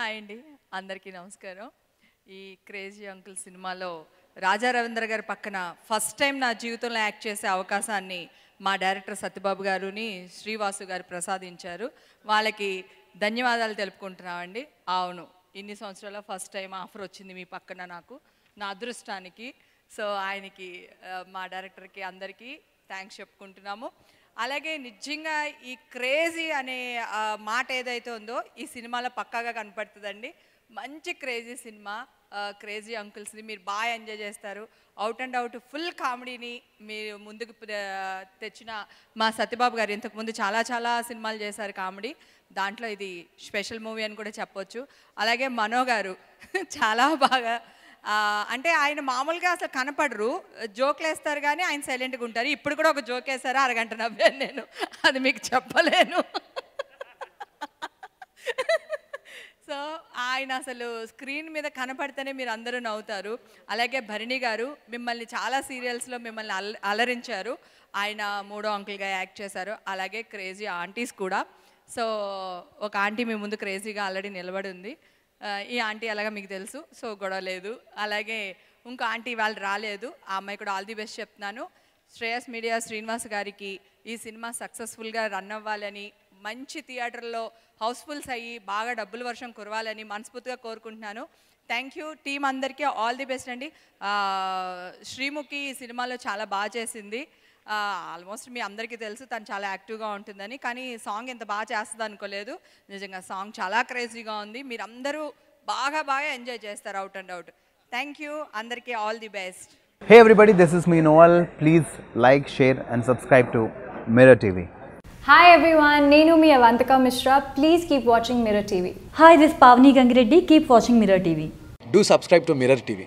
hi అండి అందరికీ నమస్కారం ఈ క్రేజీ అంకుల్ సినిమాలో రాజా రవీంద్ర గారి పక్కన ఫస్ట్ టైం నా జీవితంలో యాక్ట్ చేసే అవకాశాన్ని మా డైరెక్టర్ సత్యబాబు గారుని శ్రీవాసు గారు ప్రసాదించారు వాళ్ళకి ధన్యవాదాలు తెలుపుకుంటున్నామండి అవును ఇన్ని సంవత్సరాల ఫస్ట్ టైం ఆఫర్ వచ్చింది మీ పక్కన నాకు నా అదృష్టానికి సో ఆయనకి మా డైరెక్టర్కి అందరికీ థ్యాంక్స్ చెప్పుకుంటున్నాము అలాగే నిజంగా ఈ క్రేజీ అనే మాట ఏదైతే ఉందో ఈ సినిమాలో పక్కాగా కనపడుతుందండి మంచి క్రేజీ సినిమా క్రేజీ అంకుల్స్ని మీరు బాగా ఎంజాయ్ చేస్తారు అవుట్ అండ్ అవుట్ ఫుల్ కామెడీని మీరు ముందుకు తెచ్చిన మా సత్యబాబు గారు ఇంతకుముందు చాలా చాలా సినిమాలు చేశారు కామెడీ దాంట్లో ఇది స్పెషల్ మూవీ అని కూడా చెప్పొచ్చు అలాగే మనో గారు చాలా బాగా అంటే ఆయన మామూలుగా అసలు కనపడరు జోక్లు వేస్తారు కానీ ఆయన సైలెంట్గా ఉంటారు ఇప్పుడు కూడా ఒక జోక్ వేస్తారా అరగంట నవ్వాను నేను అది మీకు చెప్పలేను సో ఆయన అసలు స్క్రీన్ మీద కనపడితేనే మీరు అందరూ నవ్వుతారు అలాగే భరణి గారు మిమ్మల్ని చాలా సీరియల్స్లో మిమ్మల్ని అల అలరించారు ఆయన మూడో అంకుల్గా యాక్ట్ చేశారు అలాగే క్రేజీ ఆంటీస్ కూడా సో ఒక ఆంటీ మీ ముందు క్రేజీగా ఆల్రెడీ నిలబడి ఉంది ఈ ఆంటీ అలాగా మీకు తెలుసు సో గొడవ లేదు అలాగే ఇంకో ఆంటీ వాళ్ళు రాలేదు ఆ అమ్మాయి కూడా ఆల్ ది బెస్ట్ చెప్తున్నాను శ్రేయస్ మీడియా శ్రీనివాస్ గారికి ఈ సినిమా సక్సెస్ఫుల్గా రన్ అవ్వాలని మంచి థియేటర్లో హౌస్ఫుల్స్ అయ్యి బాగా డబ్బులు వర్షం కురవాలని మనస్ఫూర్తిగా కోరుకుంటున్నాను థ్యాంక్ యూ టీం అందరికీ ఆల్ ది బెస్ట్ అండి శ్రీముఖి ఈ సినిమాలో చాలా బాగా చేసింది ఆల్మోస్ట్ మీ అందరికీ తెలుసు తను చాలా యాక్టివ్గా ఉంటుందని కానీ సాంగ్ ఎంత బాగా చేస్తుంది అనుకోలేదు నిజంగా సాంగ్ చాలా క్రేజీగా ఉంది మీరందరూ బాగా బాగా ఎంజాయ్ చేస్తారు out and out thank you అందరికీ all the best hey everybody this is మీ Noval please like share and subscribe to Mirror TV hi everyone నేను మీ Avantika Mishra please keep watching Mirror TV hi this Pavani Gangireddy keep watching Mirror TV do subscribe to Mirror TV